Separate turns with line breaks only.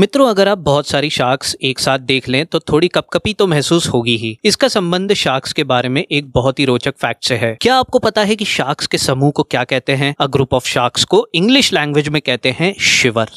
मित्रों अगर आप बहुत सारी शार्क्स एक साथ देख लें तो थोड़ी कपकपी तो महसूस होगी ही इसका संबंध शार्क्स के बारे में एक बहुत ही रोचक फैक्ट से है क्या आपको पता है कि शार्क्स के समूह को क्या कहते हैं अ ग्रुप ऑफ शार्क्स को इंग्लिश लैंग्वेज में कहते हैं शिवर